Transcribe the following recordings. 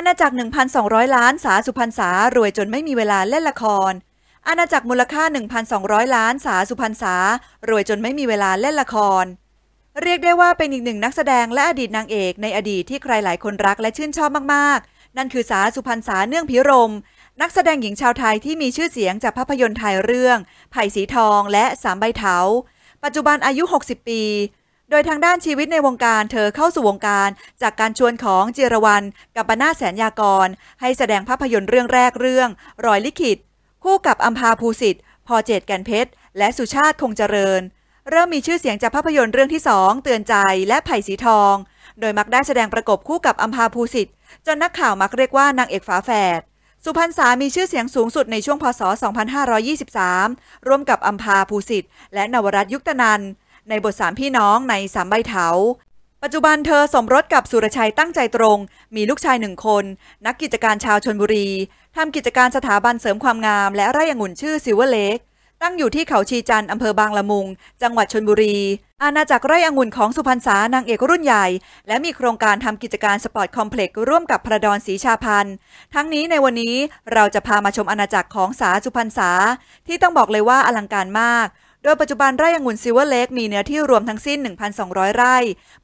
อาณาจักร 1,200 ล้าน สาสุพรรษา รวยจนไม่มีเวลาเล่นละคร อาณาจักรมูลค่า 1,200 ล้าน สาสุพรรษา รวยจนไม่มีเวลาเล่นละคร เรียกได้ว่าเป็นอีกหนึ่งนักแสดงและอดีตนางเอกในอดีตที่ใครหลายคนรักและชื่นชอบมาก ๆ นั่นคือสาสุพรรษาเนื่องพิรมนักแสดงหญิงชาวไทยที่มีชื่อเสียงจากภาพยนตร์ไทยเรื่อง ไผ่สีทอง และสามใบเถาปัจจุบันอายุ 60 ปีโดยทางด้านชีวิตในวงการเธอเข้าสู่วงการจากการชวนของเจรวรนกัปนาแสนยากร ให้แสดงภาพยนตร์เรื่องแรกเรื่อง รอยลิขิตคู่กับอัมพาภูสิทธิ์พอเจตแก่นเพชรและสุชาติคงเจริญ เริ่มมีชื่อเสียงจากภาพยนตร์เรื่องที่สองเตือนใจและไผ่สีทอง โดยมักได้แสดงประกบคู่กับอัมพาภูสิทธิ์จนนักข่าวมักเรียกว่านางเอกฝาแฝดสุพรรณสามีชื่อเสียงสูงสุดในช่วงพศ 2523ร่วมกับอัมพาภูสิทธิ์และนวรัตยุคตนันในบทสามพี่น้องในสามใบเถาปัจจุบันเธอสมรสกับสุรชัยตั้งใจตรง มีลูกชายหนึ่งคน นักกิจการชาวชนบุรีทำกิจการสถาบันเสริมความงามและไร่องุ่นชื่อซิวเวอร์เลกตั้งอยู่ที่เขาชีจันอำเภอบางละมุง จังหวัดชนบุรี อาณาจักรไร่องุ่นของสุพรรณษานางเอกรุ่นใหญ่ และมีโครงการทำกิจการสปอร์ตคอมเพล็กซ์ร่วมกับพระดอนศรีชาพันธ์ทั้งนี้ในวันนี้เราจะพามาชมอาณาจักรของสาสุพรรณษา ที่ต้องบอกเลยว่าอลังการมากโดยปัจจุบันไร่องุ่นซิวเวอร์เลกมีเนื้อที่รวมทั้งสิ้น 1,200 ไร่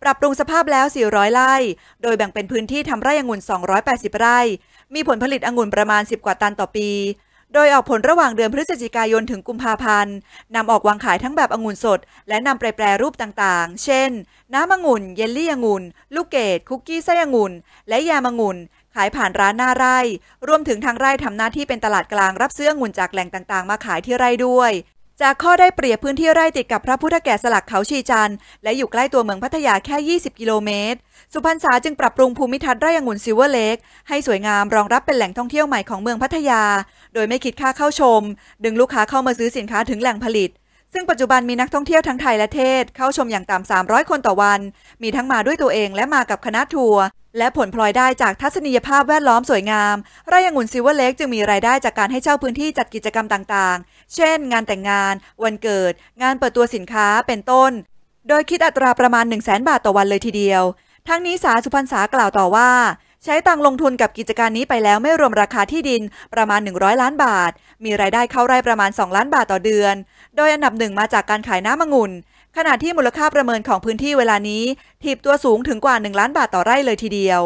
ปรับปรุงสภาพแล้ว 400 ไร่ โดยแบ่งเป็นพื้นที่ทำไร่องุ่น 280 ไร่ มีผลผลิตองุ่นประมาณ 10 กว่าตันต่อปี โดยออกผลระหว่างเดือนพฤศจิกายนถึงกุมภาพันธ์ นำออกวางขายทั้งแบบองุ่นสด และนำปแปรรูปต่างๆ เช่น น้ำองุ่น เยลลี่องุ่น ลูกเกด คุกกี้ไส้องุ่น และยามองุ่น ขายผ่านร้านหน้าไร่ รวมถึงทางไร่ทำหน้าที่เป็นตลาดกลางรับเสื้องุ่นจากแหล่งต่างๆ มาขายที่ไร่ด้วยจากข้อได้เปรียบพื้นที่ไร่ติดกับพระพุทธแก่สลักเขาชีจันและอยู่ใกล้ตัวเมืองพัทยาแค่ 20 กิโลเมตร สุพรรณษาจึงปรับปรุงภูมิทัศน์ไร่องุ่นซิวเวอร์เลกให้สวยงามรองรับเป็นแหล่งท่องเที่ยวใหม่ของเมืองพัทยา โดยไม่คิดค่าเข้าชม ดึงลูกค้าเข้ามาซื้อสินค้าถึงแหล่งผลิตซึ่งปัจจุบันมีนักท่องเที่ยวทั้งไทยและเทศเข้าชมอย่างต่ำ300 คนต่อวัน มีทั้งมาด้วยตัวเองและมากับคณะทัวร์ และผลพลอยได้จากทัศนียภาพแวดล้อมสวยงามไร่องุ่นซิวเวอร์เล็กจึงมีรายได้จากการให้เช่าพื้นที่จัดกิจกรรมต่างๆ เช่น งานแต่งงาน วันเกิด งานเปิดตัวสินค้า เป็นต้น โดยคิดอัตราประมาณ 1 0 0 0 0 0 บาทต่อวันเลยทีเดียว ทั้งนี้สาสุพรรษากล่าวต่อว่าใช้ตังลงทุนกับกิจการนี้ไปแล้วไม่รวมราคาที่ดินประมาณ 100 ล้านบาท มีรายได้เข้าไร่ประมาณ 2 ล้านบาทต่อเดือน โดยอันดับหนึ่งมาจากการขายน้ำมังุนขณะที่มูลค่าประเมินของพื้นที่เวลานี้ถีบตัวสูงถึงกว่า 1 ล้านบาทต่อไร่เลยทีเดียว